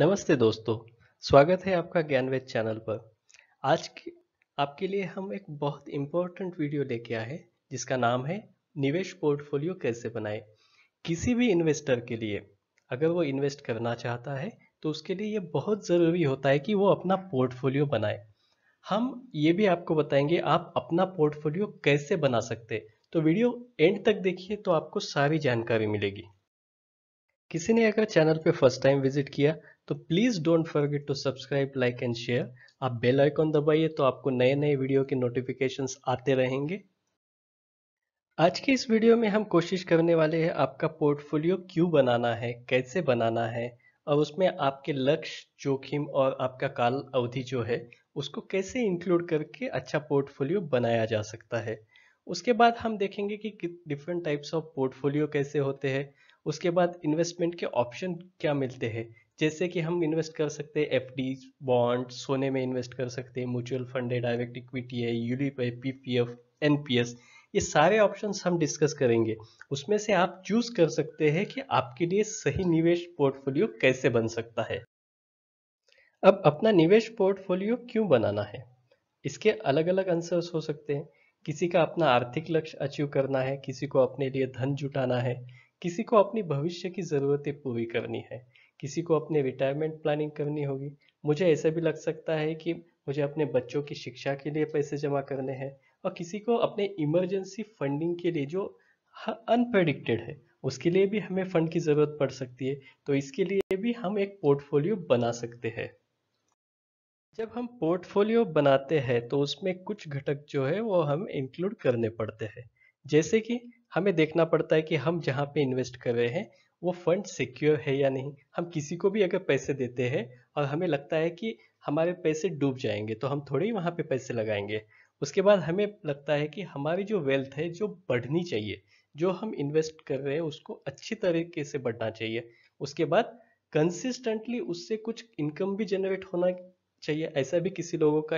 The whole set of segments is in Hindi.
नमस्ते दोस्तों स्वागत है आपका ज्ञानवेद चैनल पर आज के आपके लिए हम एक बहुत इम्पोर्टेंट वीडियो लेके आए हैं जिसका नाम है निवेश पोर्टफोलियो कैसे बनाए किसी भी इन्वेस्टर के लिए अगर वो इन्वेस्ट करना चाहता है तो उसके लिए ये बहुत ज़रूरी होता है कि वो अपना पोर्टफोलियो बनाए हम ये भी आपको बताएंगे आप अपना पोर्टफोलियो कैसे बना सकते तो वीडियो एंड तक देखिए तो आपको सारी जानकारी मिलेगी किसी ने अगर चैनल पे फर्स्ट टाइम विजिट किया तो please don't forget to subscribe like and share आप बेल आइकॉन दबाइए तो आपको नए नए वीडियो के नोटिफिकेशन आते रहेंगे आज के इस वीडियो में हम कोशिश करने वाले हैं आपका पोर्टफोलियो क्यों बनाना है कैसे बनाना है और उसमें आपके लक्ष्य जोखिम और आपका काल अवधि जो है उसको कैसे इंक्लूड करके अच्छा पोर्टफोलियो बनाया जा सकता है उसके बाद हम देखेंगे कि डिफरेंट टाइप्स ऑफ पोर्टफोलियो कैसे होते हैं उसके बाद इन्वेस्टमेंट के ऑप्शन क्या मिलते हैं जैसे कि हम इन्वेस्ट कर सकते हैं एफ बॉन्ड सोने में इन्वेस्ट कर सकते हैं म्यूचुअल फंड है डायरेक्ट इक्विटी है यूलिप है P P F N P S ये सारे ऑप्शन हम डिस्कस करेंगे उसमें से आप चूज कर सकते हैं कि आपके लिए सही निवेश पोर्टफोलियो कैसे बन सकता है अब अपना निवेश पोर्टफोलियो क्यों बनाना है इसके अलग अलग आंसर्स हो सकते हैं किसी का अपना आर्थिक लक्ष्य अचीव करना है किसी को अपने लिए धन जुटाना है किसी को अपनी भविष्य की ज़रूरतें पूरी करनी है किसी को अपने रिटायरमेंट प्लानिंग करनी होगी मुझे ऐसा भी लग सकता है कि मुझे अपने बच्चों की शिक्षा के लिए पैसे जमा करने हैं और किसी को अपने इमरजेंसी फंडिंग के लिए जो अनप्रडिक्टेड है उसके लिए भी हमें फंड की ज़रूरत पड़ सकती है तो इसके लिए भी हम एक पोर्टफोलियो बना सकते हैं जब हम पोर्टफोलियो बनाते हैं तो उसमें कुछ घटक जो है वो हम इंक्लूड करने पड़ते हैं जैसे कि हमें देखना पड़ता है कि हम जहाँ पे इन्वेस्ट कर रहे हैं वो फंड सिक्योर है या नहीं हम किसी को भी अगर पैसे देते हैं और हमें लगता है कि हमारे पैसे डूब जाएंगे तो हम थोड़े ही वहाँ पे पैसे लगाएंगे उसके बाद हमें लगता है कि हमारी जो वेल्थ है जो बढ़नी चाहिए जो हम इन्वेस्ट कर रहे हैं उसको अच्छी तरीके से बढ़ना चाहिए उसके बाद कंसिस्टेंटली उससे कुछ इनकम भी जनरेट होना चाहिए ऐसा भी किसी लोगों का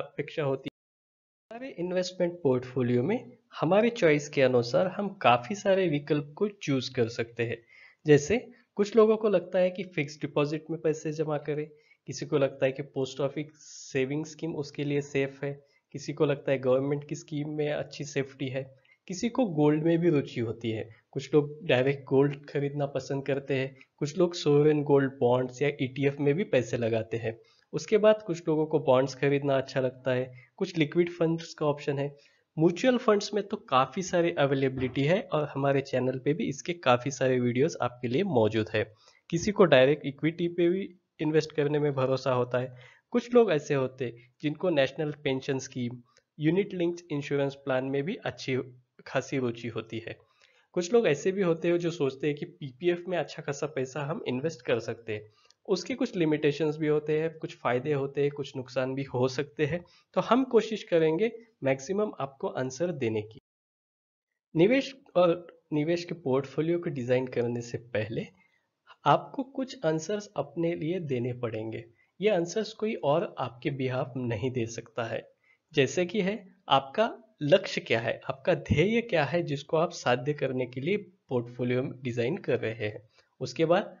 अपेक्षा होती है हमारे इन्वेस्टमेंट पोर्टफोलियो में हमारे चॉइस के अनुसार हम काफ़ी सारे विकल्प को चूज़ कर सकते हैं जैसे कुछ लोगों को लगता है कि फिक्स डिपॉजिट में पैसे जमा करें किसी को लगता है कि पोस्ट ऑफिस सेविंग स्कीम उसके लिए सेफ है किसी को लगता है गवर्नमेंट की स्कीम में अच्छी सेफ्टी है किसी को गोल्ड में भी रुचि होती है कुछ लोग डायरेक्ट गोल्ड खरीदना पसंद करते हैं कुछ लोग सोवरेन गोल्ड बॉन्ड्स या ईटीएफ e में भी पैसे लगाते हैं उसके बाद कुछ लोगों को बॉन्ड्स खरीदना अच्छा लगता है कुछ लिक्विड फंड्स का ऑप्शन है म्यूचुअल फंड्स में तो काफ़ी सारे अवेलेबिलिटी है और हमारे चैनल पे भी इसके काफ़ी सारे वीडियोस आपके लिए मौजूद है किसी को डायरेक्ट इक्विटी पे भी इन्वेस्ट करने में भरोसा होता है कुछ लोग ऐसे होते जिनको national pension scheme unit linked insurance plan में भी अच्छी खासी रुचि होती है कुछ लोग ऐसे भी होते हैं जो सोचते हैं कि पीपीएफ में अच्छा खासा पैसा हम इन्वेस्ट कर सकते हैं उसके कुछ लिमिटेशंस भी होते हैं कुछ फ़ायदे होते हैं कुछ नुकसान भी हो सकते हैं तो हम कोशिश करेंगे मैक्सिमम आपको आंसर देने की निवेश और निवेश के पोर्टफोलियो को डिज़ाइन करने से पहले आपको कुछ आंसर्स अपने लिए देने पड़ेंगे ये आंसर्स कोई और आपके बिहाफ नहीं दे सकता है जैसे कि है आपका लक्ष्य क्या है आपका ध्येय क्या है जिसको आप साध्य करने के लिए पोर्टफोलियो डिज़ाइन कर रहे हैं उसके बाद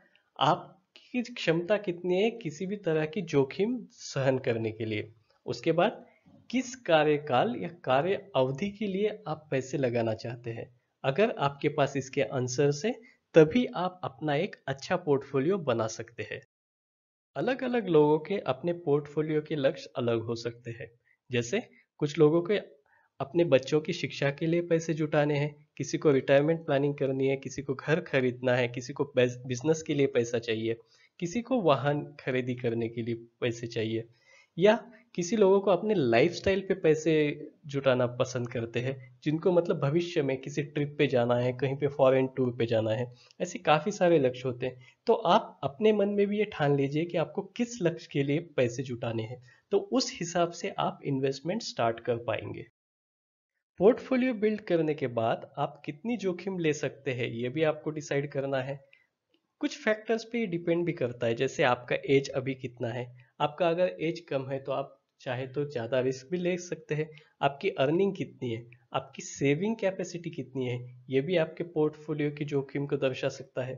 आप की क्षमता कितनी है किसी भी तरह की जोखिम सहन करने के लिए उसके बाद किस कार्यकाल या कार्य अवधि के लिए आप पैसे लगाना चाहते हैं अगर आपके पास इसके आंसर से तभी आप अपना एक अच्छा पोर्टफोलियो बना सकते हैं अलग अलग लोगों के अपने पोर्टफोलियो के लक्ष्य अलग हो सकते हैं जैसे कुछ लोगों के अपने बच्चों की शिक्षा के लिए पैसे जुटाने हैं किसी को रिटायरमेंट प्लानिंग करनी है किसी को घर खरीदना है किसी को बिजनेस के लिए पैसा चाहिए किसी को वाहन खरीदी करने के लिए पैसे चाहिए या किसी लोगों को अपने लाइफस्टाइल पे पैसे जुटाना पसंद करते हैं जिनको मतलब भविष्य में किसी ट्रिप पे जाना है कहीं पे फॉरेन टूर पे जाना है ऐसे काफ़ी सारे लक्ष्य होते हैं तो आप अपने मन में भी ये ठान लीजिए कि आपको किस लक्ष्य के लिए पैसे जुटाने हैं तो उस हिसाब से आप इन्वेस्टमेंट स्टार्ट कर पाएंगे पोर्टफोलियो बिल्ड करने के बाद आप कितनी जोखिम ले सकते हैं ये भी आपको डिसाइड करना है कुछ फैक्टर्स पे डिपेंड भी करता है जैसे आपका एज अभी कितना है आपका अगर एज कम है तो आप चाहे तो ज़्यादा रिस्क भी ले सकते हैं आपकी अर्निंग कितनी है आपकी सेविंग कैपेसिटी कितनी है ये भी आपके पोर्टफोलियो की जोखिम को दर्शा सकता है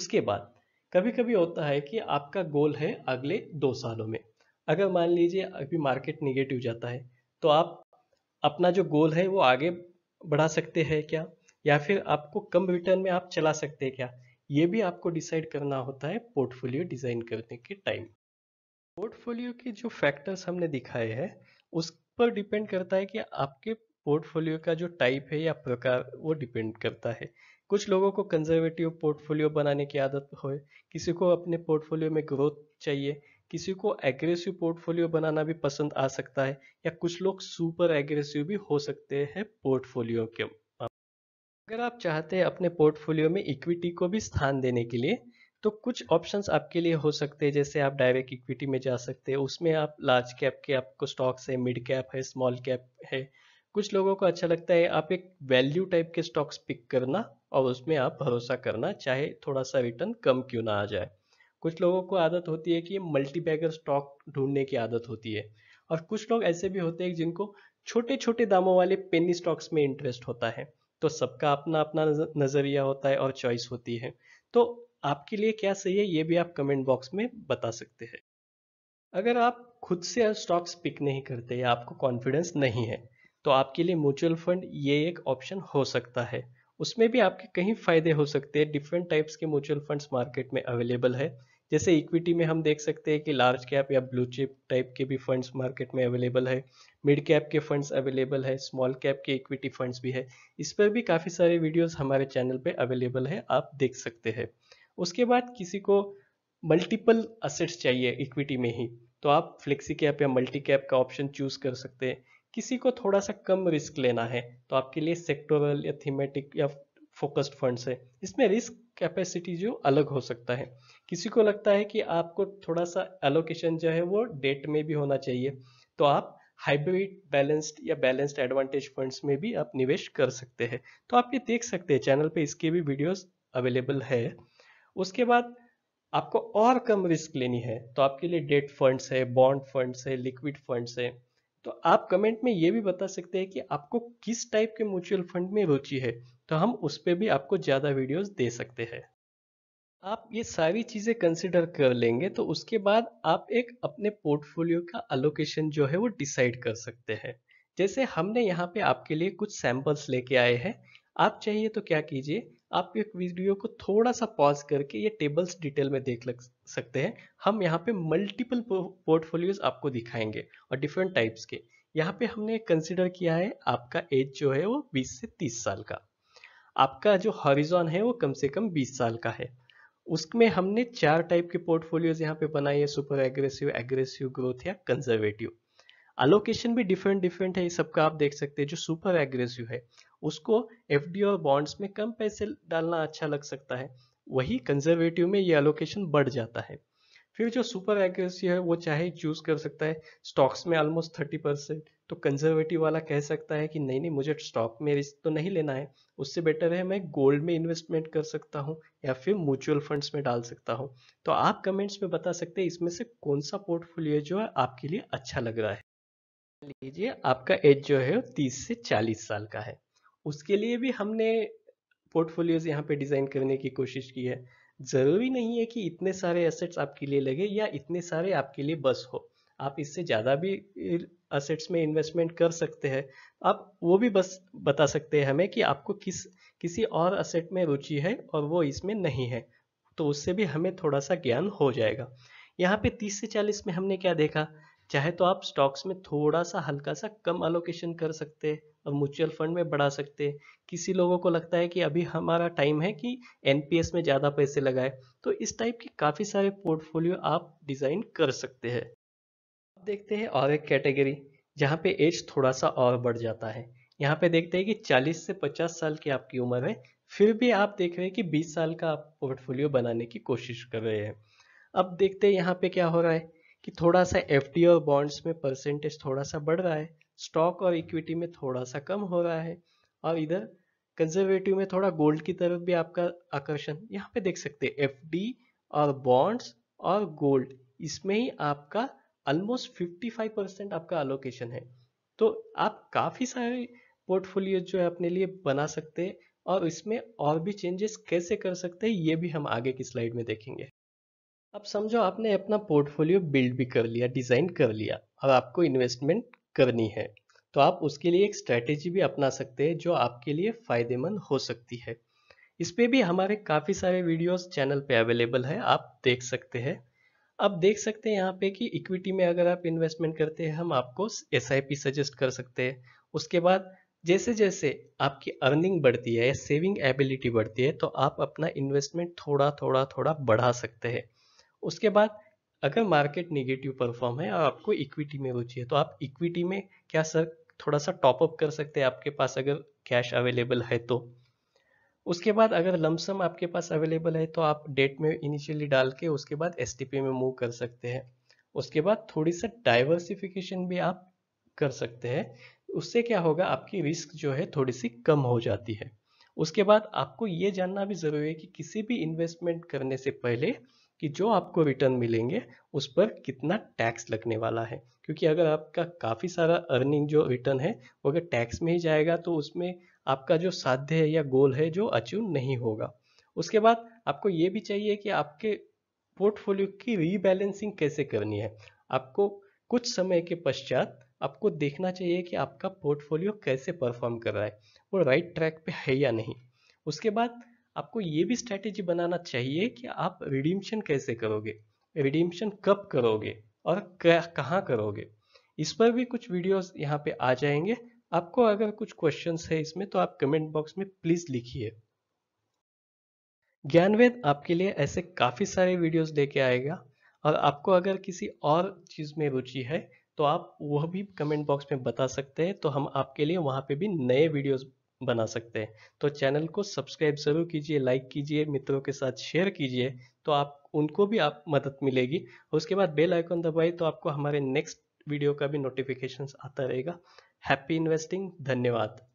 उसके बाद कभी कभी होता है कि आपका गोल है अगले दो सालों में अगर मान लीजिए अभी मार्केट निगेटिव जाता है तो आप अपना जो गोल है वो आगे बढ़ा सकते हैं क्या या फिर आपको कम रिटर्न में आप चला सकते हैं क्या ये भी आपको डिसाइड करना होता है पोर्टफोलियो डिज़ाइन करने के टाइम पोर्टफोलियो के जो फैक्टर्स हमने दिखाए हैं उस पर डिपेंड करता है कि आपके पोर्टफोलियो का जो टाइप है या प्रकार वो डिपेंड करता है कुछ लोगों को कंजर्वेटिव पोर्टफोलियो बनाने की आदत हो किसी को अपने पोर्टफोलियो में ग्रोथ चाहिए किसी को एग्रेसिव पोर्टफोलियो बनाना भी पसंद आ सकता है या कुछ लोग सुपर एग्रेसिव भी हो सकते हैं पोर्टफोलियो के अगर आप चाहते हैं अपने पोर्टफोलियो में इक्विटी को भी स्थान देने के लिए तो कुछ ऑप्शंस आपके लिए हो सकते हैं जैसे आप डायरेक्ट इक्विटी में जा सकते हैं उसमें आप लार्ज कैप के आपको स्टॉक्स है मिड कैप है स्मॉल कैप है कुछ लोगों को अच्छा लगता है आप एक वैल्यू टाइप के स्टॉक्स पिक करना और उसमें आप भरोसा करना चाहे थोड़ा सा रिटर्न कम क्यों ना आ जाए कुछ लोगों को आदत होती है कि मल्टी बैगर स्टॉक ढूंढने की आदत होती है और कुछ लोग ऐसे भी होते हैं जिनको छोटे छोटे दामों वाले पेनी स्टॉक्स में इंटरेस्ट होता है तो सबका अपना अपना नज़रिया होता है और चॉइस होती है तो आपके लिए क्या सही है ये भी आप कमेंट बॉक्स में बता सकते हैं अगर आप खुद से स्टॉक्स पिक नहीं करते या आपको कॉन्फिडेंस नहीं है तो आपके लिए म्यूचुअल फंड ये एक ऑप्शन हो सकता है उसमें भी आपके कहीं फायदे हो सकते हैं डिफरेंट टाइप्स के म्यूचुअल फंड्स मार्केट में अवेलेबल है जैसे इक्विटी में हम देख सकते हैं कि लार्ज कैप या ब्लू चिप टाइप के भी फंड्स मार्केट में अवेलेबल है मिड कैप के फंड्स अवेलेबल है स्मॉल कैप के इक्विटी फंड्स भी है इस पर भी काफ़ी सारे वीडियोस हमारे चैनल पे अवेलेबल है आप देख सकते हैं उसके बाद किसी को मल्टीपल असेट्स चाहिए इक्विटी में ही तो आप फ्लेक्सी कैप या मल्टी कैप का ऑप्शन चूज कर सकते हैं किसी को थोड़ा सा कम रिस्क लेना है तो आपके लिए सेक्टोरल या थीमेटिक या फोकस्ड फंड्स है इसमें रिस्क कैपेसिटी जो अलग हो सकता है किसी को लगता है कि आपको थोड़ा सा एलोकेशन जो है वो डेट में भी होना चाहिए तो आप हाइब्रिड बैलेंस्ड या बैलेंस्ड एडवांटेज फंड्स में भी आप निवेश कर सकते हैं तो आप ये देख सकते हैं चैनल पे इसके भी वीडियोस अवेलेबल है उसके बाद आपको और कम रिस्क लेनी है तो आपके लिए डेट फंड्स है बॉन्ड फंड्स है लिक्विड फंड्स है तो आप कमेंट में ये भी बता सकते हैं कि आपको किस टाइप के म्यूचुअल फंड में रुचि है तो हम उस पर भी आपको ज़्यादा वीडियोस दे सकते हैं आप ये सारी चीज़ें कंसिडर कर लेंगे तो उसके बाद आप एक अपने पोर्टफोलियो का अलोकेशन जो है वो डिसाइड कर सकते हैं जैसे हमने यहाँ पे आपके लिए कुछ सैम्पल्स लेके आए हैं आप चाहिए तो क्या कीजिए आप एक वीडियो को थोड़ा सा पॉज करके ये टेबल्स डिटेल में देख लग सकते हैं हम यहाँ पे मल्टीपल पोर्टफोलियोज आपको दिखाएंगे और डिफरेंट टाइप्स के यहाँ पे हमने कंसिडर किया है आपका एज जो है वो 20 से 30 साल का आपका जो हॉरिजॉन है वो कम से कम 20 साल का है उसमें हमने चार टाइप के पोर्टफोलियोज यहाँ पे बनाए हैं सुपर एग्रेसिव एग्रेसिव ग्रोथ या कंजर्वेटिव अलोकेशन भी डिफरेंट डिफरेंट है ये सबका आप देख सकते हैं जो सुपर एग्रेसिव है उसको एफ और बॉन्ड्स में कम पैसे डालना अच्छा लग सकता है वही कंजर्वेटिव में ये अलोकेशन बढ़ जाता है फिर जो सुपर एक्यूरेसी है वो चाहे चूज कर सकता है स्टॉक्स में ऑलमोस्ट थर्टी परसेंट तो कंजर्वेटिव वाला कह सकता है कि नहीं नहीं मुझे स्टॉक में रिस्क तो नहीं लेना है उससे बेटर है मैं गोल्ड में इन्वेस्टमेंट कर सकता हूँ या फिर म्यूचुअल फंड्स में डाल सकता हूँ तो आप कमेंट्स में बता सकते हैं इसमें से कौन सा पोर्टफोलियो जो है आपके लिए अच्छा लग रहा है लीजिए आपका एज जो है तीस से चालीस साल का है उसके लिए भी हमने पोर्टफोलियोज यहाँ पे डिज़ाइन करने की कोशिश की है ज़रूरी नहीं है कि इतने सारे एसेट्स आपके लिए लगे या इतने सारे आपके लिए बस हो आप इससे ज़्यादा भी असेट्स में इन्वेस्टमेंट कर सकते हैं आप वो भी बस बता सकते हैं हमें कि आपको किस किसी और असेट में रुचि है और वो इसमें नहीं है तो उससे भी हमें थोड़ा सा ज्ञान हो जाएगा यहाँ पे 30 से 40 में हमने क्या देखा चाहे तो आप स्टॉक्स में थोड़ा सा हल्का सा कम अलोकेशन कर सकते हैं और म्यूचुअल फंड में बढ़ा सकते हैं किसी लोगों को लगता है कि अभी हमारा टाइम है कि एन में ज़्यादा पैसे लगाए तो इस टाइप के काफ़ी सारे पोर्टफोलियो आप डिज़ाइन कर सकते हैं अब देखते हैं और एक कैटेगरी जहाँ पे एज थोड़ा सा और बढ़ जाता है यहाँ पे देखते हैं कि 40 से 50 साल की आपकी उम्र है फिर भी आप देख रहे हैं कि 20 साल का आप पोर्टफोलियो बनाने की कोशिश कर रहे हैं अब देखते हैं यहाँ पे क्या हो रहा है कि थोड़ा सा एफ और बॉन्ड्स में परसेंटेज थोड़ा सा बढ़ रहा है स्टॉक और इक्विटी में थोड़ा सा कम हो रहा है और इधर कंजर्वेटिव में थोड़ा गोल्ड की तरफ भी आपका आकर्षण यहाँ पे देख सकते हैं एफ और बॉन्ड्स और गोल्ड इसमें ही आपका ऑलमोस्ट 55 परसेंट आपका अलोकेशन है तो आप काफ़ी सारे पोर्टफोलियो जो है अपने लिए बना सकते हैं और इसमें और भी चेंजेस कैसे कर सकते हैं ये भी हम आगे की स्लाइड में देखेंगे अब समझो आपने अपना पोर्टफोलियो बिल्ड भी कर लिया डिज़ाइन कर लिया अब आपको इन्वेस्टमेंट करनी है तो आप उसके लिए एक स्ट्रैटेजी भी अपना सकते हैं जो आपके लिए फ़ायदेमंद हो सकती है इस पर भी हमारे काफ़ी सारे वीडियोस चैनल पे अवेलेबल है आप देख सकते हैं अब देख सकते हैं यहाँ पे कि इक्विटी में अगर आप इन्वेस्टमेंट करते हैं हम आपको एस सजेस्ट कर सकते हैं उसके बाद जैसे जैसे आपकी अर्निंग बढ़ती है या सेविंग एबिलिटी बढ़ती है तो आप अपना इन्वेस्टमेंट थोड़ा थोड़ा थोड़ा बढ़ा सकते हैं उसके बाद अगर मार्केट निगेटिव परफॉर्म है और आपको इक्विटी में रुचि है तो आप इक्विटी में क्या सर थोड़ा सा टॉपअप कर सकते हैं आपके पास अगर कैश अवेलेबल है तो उसके बाद अगर लमसम आपके पास अवेलेबल है तो आप डेट में इनिशियली डाल के उसके बाद एस में मूव कर सकते हैं उसके बाद थोड़ी सा डाइवर्सिफिकेशन भी आप कर सकते हैं उससे क्या होगा आपकी रिस्क जो है थोड़ी सी कम हो जाती है उसके बाद आपको ये जानना भी ज़रूरी है कि किसी भी इन्वेस्टमेंट करने से पहले कि जो आपको रिटर्न मिलेंगे उस पर कितना टैक्स लगने वाला है क्योंकि अगर आपका काफ़ी सारा अर्निंग जो रिटर्न है वो अगर टैक्स में ही जाएगा तो उसमें आपका जो साध्य है या गोल है जो अचीव नहीं होगा उसके बाद आपको ये भी चाहिए कि आपके पोर्टफोलियो की रीबैलेंसिंग कैसे करनी है आपको कुछ समय के पश्चात आपको देखना चाहिए कि आपका पोर्टफोलियो कैसे परफॉर्म कर रहा है वो राइट ट्रैक पे है या नहीं उसके बाद आपको ये भी स्ट्रैटेजी बनाना चाहिए कि आप रिडीम्शन कैसे करोगे रिडीम्शन कब करोगे और कहाँ करोगे इस पर भी कुछ वीडियोस यहाँ पे आ जाएंगे आपको अगर कुछ क्वेश्चंस है इसमें तो आप कमेंट बॉक्स में प्लीज लिखिए ज्ञानवेद आपके लिए ऐसे काफी सारे वीडियोस लेके आएगा और आपको अगर किसी और चीज में रुचि है तो आप वह भी कमेंट बॉक्स में बता सकते हैं तो हम आपके लिए वहां पे भी नए वीडियोस बना सकते हैं तो चैनल को सब्सक्राइब ज़रूर कीजिए लाइक कीजिए मित्रों के साथ शेयर कीजिए तो आप उनको भी आप मदद मिलेगी उसके बाद बेल आइकन दबाए तो आपको हमारे नेक्स्ट वीडियो का भी नोटिफिकेशन आता रहेगा हैप्पी इन्वेस्टिंग धन्यवाद